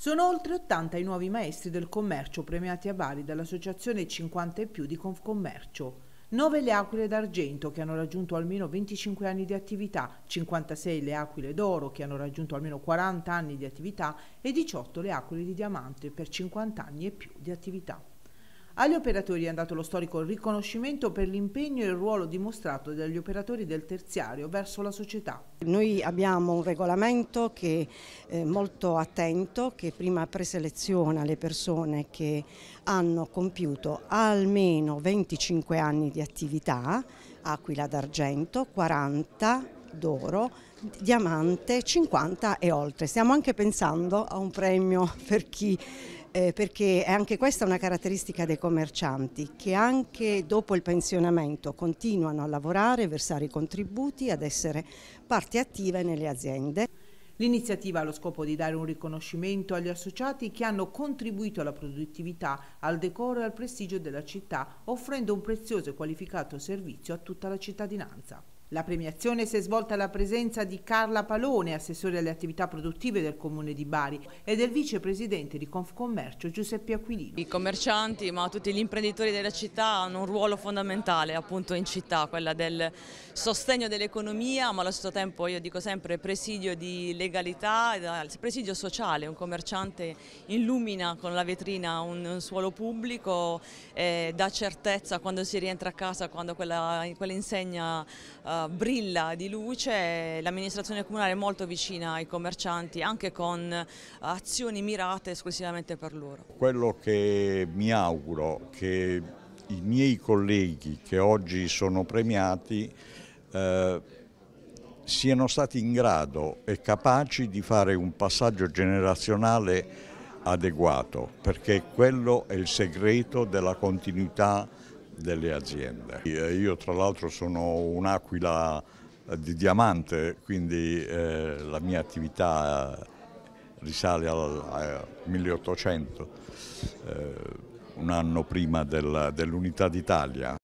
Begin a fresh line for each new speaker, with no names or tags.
Sono oltre 80 i nuovi maestri del commercio premiati a Bari dall'associazione 50 e più di Confcommercio. 9 le aquile d'argento che hanno raggiunto almeno 25 anni di attività, 56 le aquile d'oro che hanno raggiunto almeno 40 anni di attività e 18 le aquile di diamante per 50 anni e più di attività. Agli operatori è andato lo storico riconoscimento per l'impegno e il ruolo dimostrato dagli operatori del terziario verso la società.
Noi abbiamo un regolamento che è molto attento, che prima preseleziona le persone che hanno compiuto almeno 25 anni di attività, Aquila d'Argento, 40 d'oro, diamante, 50 e oltre. Stiamo anche pensando a un premio per chi eh, perché anche questa è una caratteristica dei commercianti che anche dopo il pensionamento continuano a lavorare, versare i contributi, ad
essere parte attive nelle aziende. L'iniziativa ha lo scopo di dare un riconoscimento agli associati che hanno contribuito alla produttività, al decoro e al prestigio della città, offrendo un prezioso e qualificato servizio a tutta la cittadinanza. La premiazione si è svolta alla presenza di Carla Palone, assessore alle attività produttive del Comune di Bari e del vicepresidente di Confcommercio Giuseppe Aquilino.
I commercianti ma tutti gli imprenditori della città hanno un ruolo fondamentale appunto in città, quella del sostegno dell'economia ma allo stesso tempo io dico sempre presidio di legalità, presidio sociale, un commerciante illumina con la vetrina un, suolo pubblico, eh, dà certezza quando si rientra a casa, quando quell'insegna quell eh, brilla di luce, l'amministrazione comunale è molto vicina ai commercianti anche con eh, azioni mirate esclusivamente per loro.
Quello che mi auguro che i miei colleghi che oggi sono premiati eh, siano stati in grado e capaci di fare un passaggio generazionale adeguato perché quello è il segreto della continuità delle aziende. Io tra l'altro sono un'aquila eh, di diamante, quindi eh, la mia attività eh, risale al, al 1800, eh, un anno prima dell'Unità d'Italia.